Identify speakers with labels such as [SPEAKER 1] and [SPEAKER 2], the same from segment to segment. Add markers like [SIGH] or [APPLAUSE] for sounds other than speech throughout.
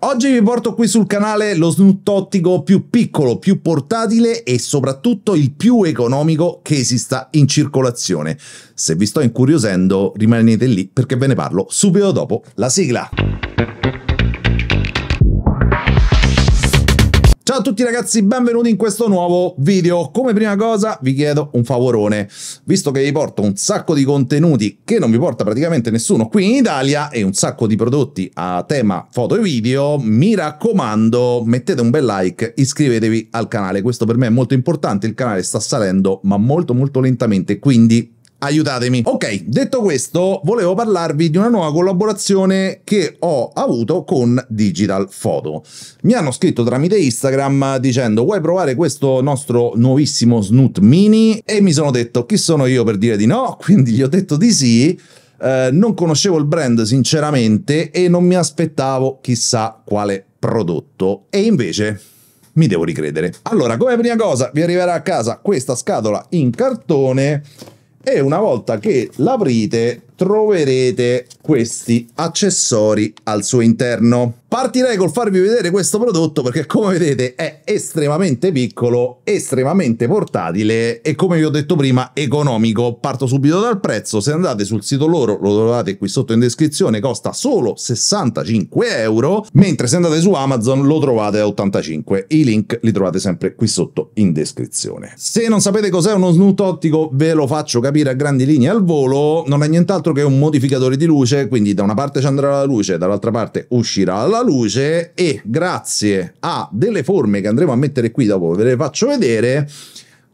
[SPEAKER 1] Oggi vi porto qui sul canale lo snuttottico più piccolo, più portatile e soprattutto il più economico che esista in circolazione. Se vi sto incuriosendo rimanete lì perché ve ne parlo subito dopo la sigla. Ciao a tutti ragazzi, benvenuti in questo nuovo video. Come prima cosa vi chiedo un favorone, visto che vi porto un sacco di contenuti che non vi porta praticamente nessuno qui in Italia e un sacco di prodotti a tema foto e video, mi raccomando mettete un bel like, iscrivetevi al canale, questo per me è molto importante, il canale sta salendo ma molto molto lentamente, quindi aiutatemi. Ok, detto questo, volevo parlarvi di una nuova collaborazione che ho avuto con Digital Photo. Mi hanno scritto tramite Instagram dicendo vuoi provare questo nostro nuovissimo Snoot Mini? E mi sono detto chi sono io per dire di no, [LAUGHS] quindi gli ho detto di sì. Eh, non conoscevo il brand sinceramente e non mi aspettavo chissà quale prodotto. E invece mi devo ricredere. Allora, come prima cosa vi arriverà a casa questa scatola in cartone e una volta che l'aprite troverete questi accessori al suo interno. Partirei col farvi vedere questo prodotto perché come vedete è estremamente piccolo, estremamente portatile e come vi ho detto prima economico. Parto subito dal prezzo, se andate sul sito loro lo trovate qui sotto in descrizione, costa solo 65 euro, mentre se andate su Amazon lo trovate a 85. I link li trovate sempre qui sotto in descrizione. Se non sapete cos'è uno snoot ottico ve lo faccio capire a grandi linee al volo, non è nient'altro altro che un modificatore di luce, quindi da una parte ci andrà la luce, dall'altra parte uscirà la luce e grazie a delle forme che andremo a mettere qui dopo, ve le faccio vedere,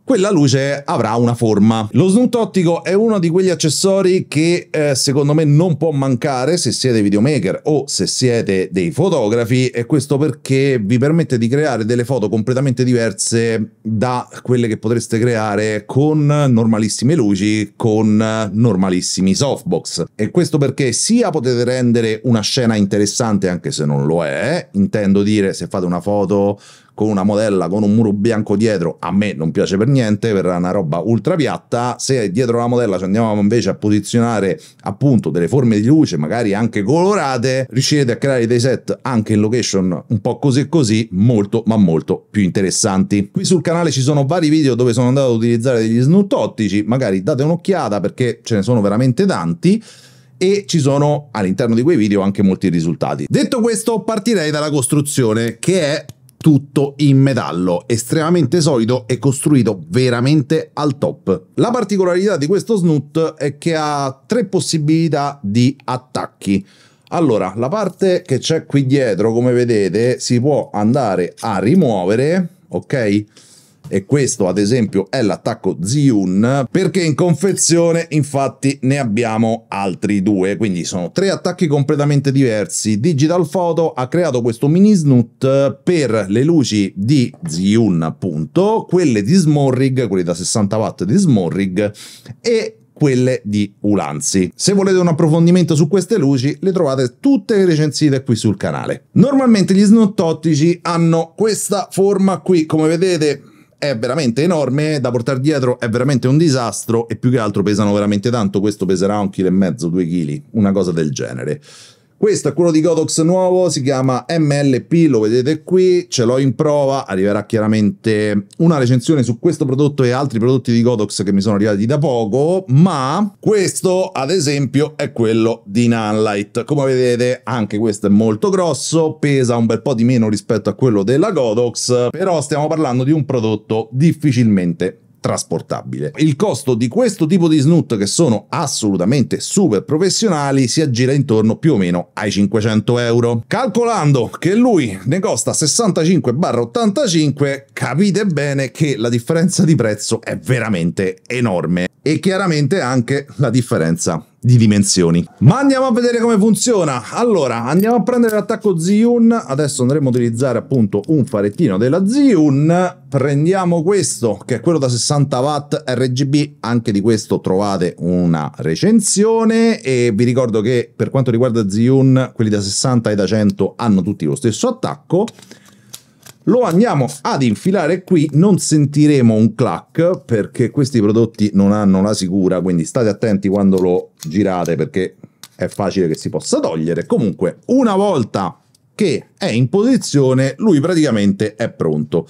[SPEAKER 1] quella luce avrà una forma. Lo snoot ottico è uno di quegli accessori che eh, secondo me non può mancare se siete videomaker o se siete dei fotografi e questo perché vi permette di creare delle foto completamente diverse da quelle che potreste creare con normalissime luci, con normalissimi softbox. E questo perché sia potete rendere una scena interessante anche se non lo è, intendo dire se fate una foto con una modella con un muro bianco dietro, a me non piace per niente, verrà una roba ultra piatta. Se dietro la modella ci andiamo invece a posizionare appunto delle forme di luce, magari anche colorate, riuscirete a creare dei set anche in location un po' così e così, molto ma molto più interessanti. Qui sul canale ci sono vari video dove sono andato ad utilizzare degli snoot ottici, magari date un'occhiata perché ce ne sono veramente tanti e ci sono all'interno di quei video anche molti risultati. Detto questo partirei dalla costruzione che è tutto in metallo, estremamente solido e costruito veramente al top. La particolarità di questo Snoot è che ha tre possibilità di attacchi. Allora, la parte che c'è qui dietro, come vedete, si può andare a rimuovere, ok? e questo ad esempio è l'attacco Ziun, perché in confezione infatti ne abbiamo altri due quindi sono tre attacchi completamente diversi Digital Photo ha creato questo mini snoot per le luci di Ziun, appunto quelle di Smorrig quelle da 60 watt di Smorrig e quelle di Ulanzi. Se volete un approfondimento su queste luci, le trovate tutte recensite qui sul canale. Normalmente gli ottici hanno questa forma qui, come vedete è veramente enorme, da portare dietro è veramente un disastro e più che altro pesano veramente tanto, questo peserà un chilo e mezzo, due chili, una cosa del genere. Questo è quello di Godox nuovo, si chiama MLP, lo vedete qui, ce l'ho in prova, arriverà chiaramente una recensione su questo prodotto e altri prodotti di Godox che mi sono arrivati da poco, ma questo ad esempio è quello di Nanlite. Come vedete anche questo è molto grosso, pesa un bel po' di meno rispetto a quello della Godox, però stiamo parlando di un prodotto difficilmente trasportabile. Il costo di questo tipo di snoot, che sono assolutamente super professionali, si aggira intorno più o meno ai 500 euro. Calcolando che lui ne costa 65-85, capite bene che la differenza di prezzo è veramente enorme e chiaramente anche la differenza di dimensioni. Ma andiamo a vedere come funziona. Allora, andiamo a prendere l'attacco Ziyun. Adesso andremo a utilizzare appunto un farettino della Ziyun. Prendiamo questo, che è quello da 60 watt RGB. Anche di questo trovate una recensione. E vi ricordo che per quanto riguarda Ziyun, quelli da 60 e da 100 hanno tutti lo stesso attacco lo andiamo ad infilare qui, non sentiremo un clack perché questi prodotti non hanno la sicura, quindi state attenti quando lo girate perché è facile che si possa togliere. Comunque, una volta che è in posizione, lui praticamente è pronto.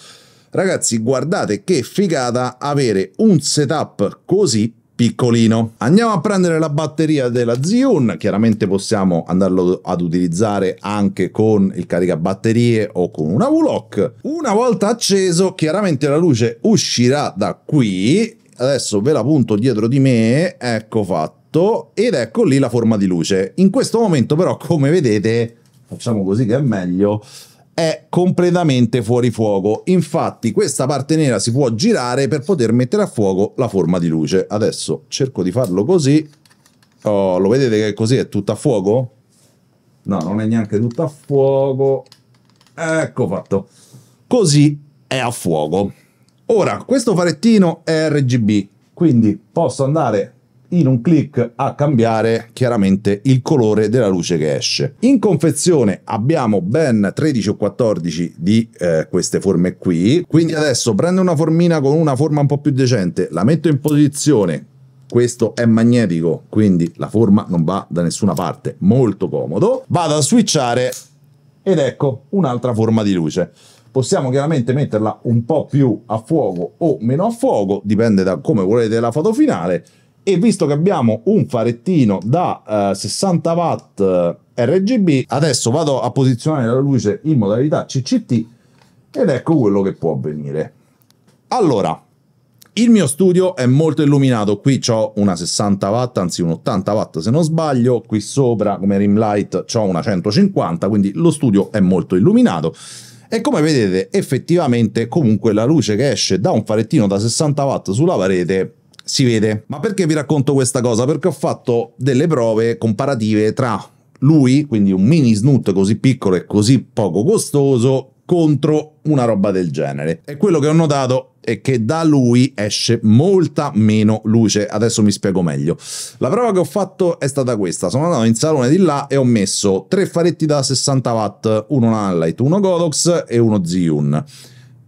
[SPEAKER 1] Ragazzi, guardate che figata avere un setup così piccolino. Andiamo a prendere la batteria della Zion, chiaramente possiamo andarlo ad utilizzare anche con il caricabatterie o con una V-Lock. Una volta acceso, chiaramente la luce uscirà da qui, adesso ve la punto dietro di me, ecco fatto, ed ecco lì la forma di luce. In questo momento però, come vedete, facciamo così che è meglio, è completamente fuori fuoco. Infatti, questa parte nera si può girare per poter mettere a fuoco la forma di luce. Adesso cerco di farlo così. Oh, lo vedete che così è tutto a fuoco? No, non è neanche tutto a fuoco. Ecco fatto. Così è a fuoco. Ora, questo farettino è RGB, quindi posso andare in un clic a cambiare chiaramente il colore della luce che esce. In confezione abbiamo ben 13 o 14 di eh, queste forme qui, quindi adesso prendo una formina con una forma un po' più decente, la metto in posizione questo è magnetico, quindi la forma non va da nessuna parte, molto comodo. Vado a switchare ed ecco un'altra forma di luce. Possiamo chiaramente metterla un po' più a fuoco o meno a fuoco, dipende da come volete la foto finale, e visto che abbiamo un farettino da eh, 60 watt eh, RGB adesso vado a posizionare la luce in modalità CCT ed ecco quello che può avvenire allora il mio studio è molto illuminato, qui ho una 60 watt, anzi un 80 watt se non sbaglio, qui sopra come rim light ho una 150, quindi lo studio è molto illuminato. E come vedete effettivamente comunque la luce che esce da un farettino da 60 watt sulla parete si vede. Ma perché vi racconto questa cosa? Perché ho fatto delle prove comparative tra lui, quindi un mini snoot così piccolo e così poco costoso, contro una roba del genere. E quello che ho notato è che da lui esce molta meno luce. Adesso mi spiego meglio. La prova che ho fatto è stata questa. Sono andato in salone di là e ho messo tre faretti da 60 watt, uno Nanlite, uno Godox e uno Zhiyun.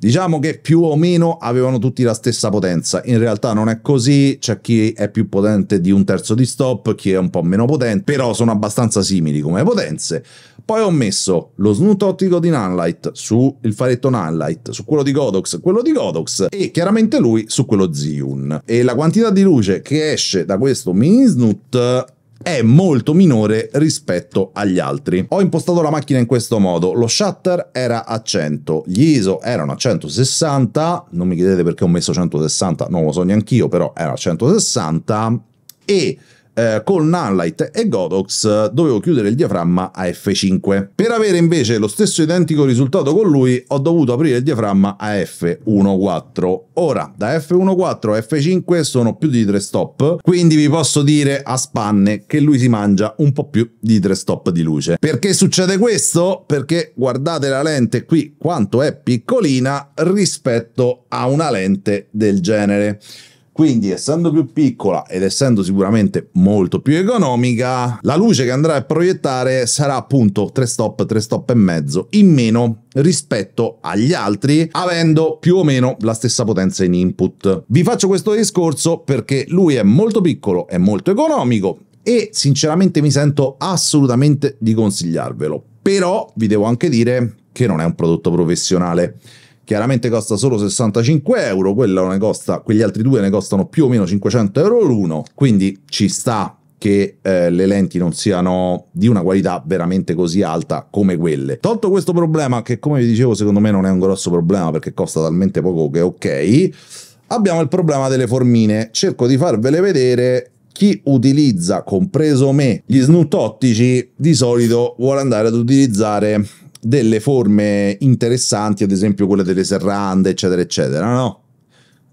[SPEAKER 1] Diciamo che più o meno avevano tutti la stessa potenza, in realtà non è così, c'è chi è più potente di un terzo di stop, chi è un po' meno potente, però sono abbastanza simili come potenze. Poi ho messo lo snoot ottico di Nanlite sul faretto Nanlite, su quello di Godox, quello di Godox e chiaramente lui su quello Ziyun. E la quantità di luce che esce da questo mini snoot è molto minore rispetto agli altri. Ho impostato la macchina in questo modo, lo shutter era a 100, gli ISO erano a 160, non mi chiedete perché ho messo 160, non lo so neanch'io, però era a 160 e eh, con Nunlight e Godox eh, dovevo chiudere il diaframma a F5. Per avere invece lo stesso identico risultato con lui ho dovuto aprire il diaframma a f 14 Ora, da f 14 a F5 sono più di 3 stop, quindi vi posso dire a spanne che lui si mangia un po' più di 3 stop di luce. Perché succede questo? Perché guardate la lente qui quanto è piccolina rispetto a una lente del genere. Quindi, essendo più piccola ed essendo sicuramente molto più economica, la luce che andrà a proiettare sarà appunto 3 stop, 3 stop e mezzo in meno rispetto agli altri, avendo più o meno la stessa potenza in input. Vi faccio questo discorso perché lui è molto piccolo, è molto economico e sinceramente mi sento assolutamente di consigliarvelo. Però vi devo anche dire che non è un prodotto professionale chiaramente costa solo 65 euro, costa, quegli altri due ne costano più o meno 500 euro l'uno, quindi ci sta che eh, le lenti non siano di una qualità veramente così alta come quelle. Tolto questo problema, che come vi dicevo secondo me non è un grosso problema perché costa talmente poco che ok, abbiamo il problema delle formine. Cerco di farvele vedere chi utilizza, compreso me, gli snoot ottici, di solito vuole andare ad utilizzare delle forme interessanti, ad esempio quelle delle serrande, eccetera, eccetera, no?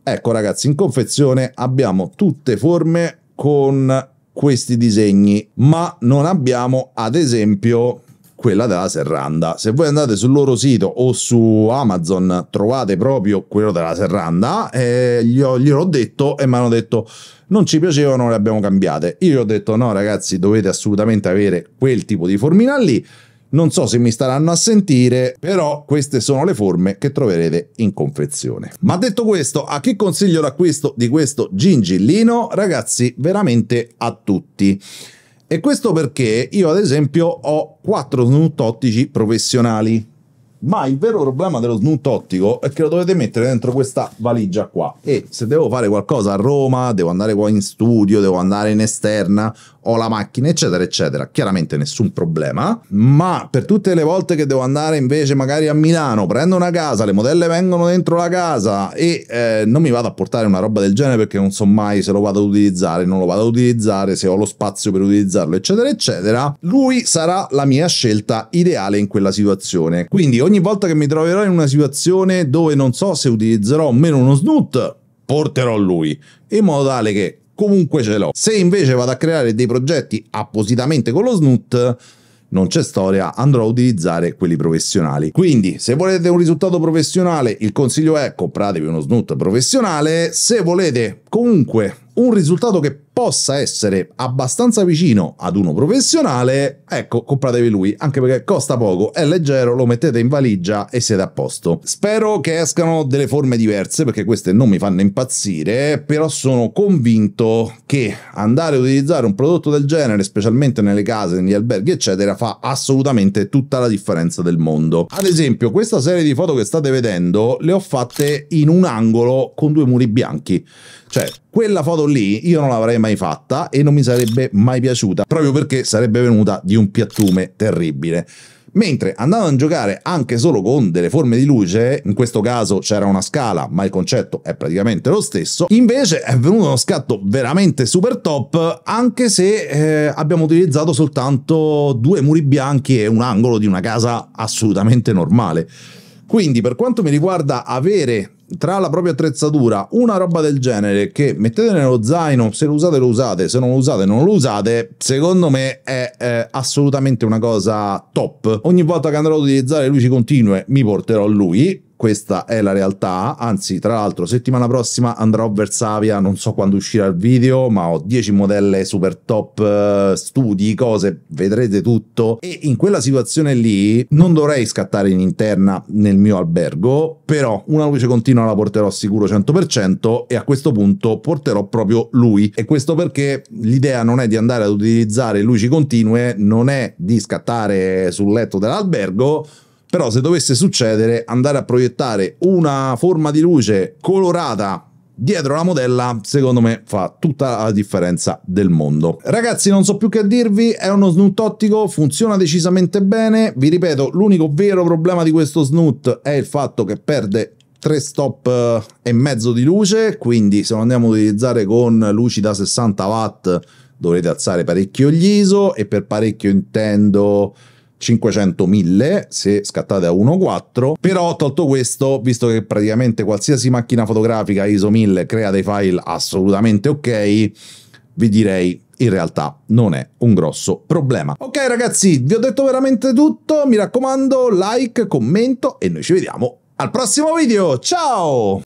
[SPEAKER 1] Ecco ragazzi, in confezione abbiamo tutte forme con questi disegni, ma non abbiamo ad esempio quella della serranda. Se voi andate sul loro sito o su Amazon trovate proprio quello della serranda, eh, gli ho, gliel'ho detto e mi hanno detto non ci piacevano, le abbiamo cambiate. Io gli ho detto no ragazzi, dovete assolutamente avere quel tipo di formina lì non so se mi staranno a sentire, però queste sono le forme che troverete in confezione. Ma detto questo, a chi consiglio l'acquisto di questo gingillino? Ragazzi, veramente a tutti. E questo perché io ad esempio ho quattro snoot ottici professionali ma il vero problema dello ottico è che lo dovete mettere dentro questa valigia qua. E se devo fare qualcosa a Roma, devo andare qua in studio, devo andare in esterna, ho la macchina, eccetera, eccetera. Chiaramente nessun problema. Ma per tutte le volte che devo andare invece magari a Milano, prendo una casa, le modelle vengono dentro la casa e eh, non mi vado a portare una roba del genere perché non so mai se lo vado ad utilizzare, non lo vado ad utilizzare, se ho lo spazio per utilizzarlo, eccetera, eccetera. Lui sarà la mia scelta ideale in quella situazione. Quindi ogni ogni volta che mi troverò in una situazione dove non so se utilizzerò o meno uno snoot, porterò lui, in modo tale che comunque ce l'ho. Se invece vado a creare dei progetti appositamente con lo snoot, non c'è storia, andrò a utilizzare quelli professionali. Quindi, se volete un risultato professionale, il consiglio è compratevi uno snoot professionale. Se volete comunque un risultato che possa essere abbastanza vicino ad uno professionale, ecco, compratevi lui, anche perché costa poco, è leggero, lo mettete in valigia e siete a posto. Spero che escano delle forme diverse, perché queste non mi fanno impazzire, però sono convinto che andare a utilizzare un prodotto del genere, specialmente nelle case, negli alberghi, eccetera, fa assolutamente tutta la differenza del mondo. Ad esempio, questa serie di foto che state vedendo le ho fatte in un angolo con due muri bianchi. Cioè, quella foto lì io non l'avrei mai mai fatta e non mi sarebbe mai piaciuta, proprio perché sarebbe venuta di un piattume terribile. Mentre andando a giocare anche solo con delle forme di luce, in questo caso c'era una scala, ma il concetto è praticamente lo stesso, invece è venuto uno scatto veramente super top, anche se eh, abbiamo utilizzato soltanto due muri bianchi e un angolo di una casa assolutamente normale. Quindi per quanto mi riguarda avere tra la propria attrezzatura una roba del genere che mettete nello zaino, se lo usate lo usate, se non lo usate non lo usate, secondo me è, è assolutamente una cosa top. Ogni volta che andrò ad utilizzare luci continue, mi porterò lui questa è la realtà, anzi tra l'altro settimana prossima andrò a Versavia, non so quando uscirà il video, ma ho 10 modelle super top, eh, studi, cose, vedrete tutto e in quella situazione lì non dovrei scattare in interna nel mio albergo, però una luce continua la porterò sicuro 100% e a questo punto porterò proprio lui e questo perché l'idea non è di andare ad utilizzare luci continue, non è di scattare sul letto dell'albergo, però se dovesse succedere, andare a proiettare una forma di luce colorata dietro la modella, secondo me fa tutta la differenza del mondo. Ragazzi, non so più che dirvi, è uno snoot ottico, funziona decisamente bene. Vi ripeto, l'unico vero problema di questo snoot è il fatto che perde 3 stop eh, e mezzo di luce, quindi se lo andiamo ad utilizzare con luci da 60 watt dovrete alzare parecchio gli ISO e per parecchio intendo 500-1000 se scattate a 1.4 però tolto questo visto che praticamente qualsiasi macchina fotografica ISO 1000 crea dei file assolutamente ok vi direi in realtà non è un grosso problema ok ragazzi vi ho detto veramente tutto mi raccomando like commento e noi ci vediamo al prossimo video ciao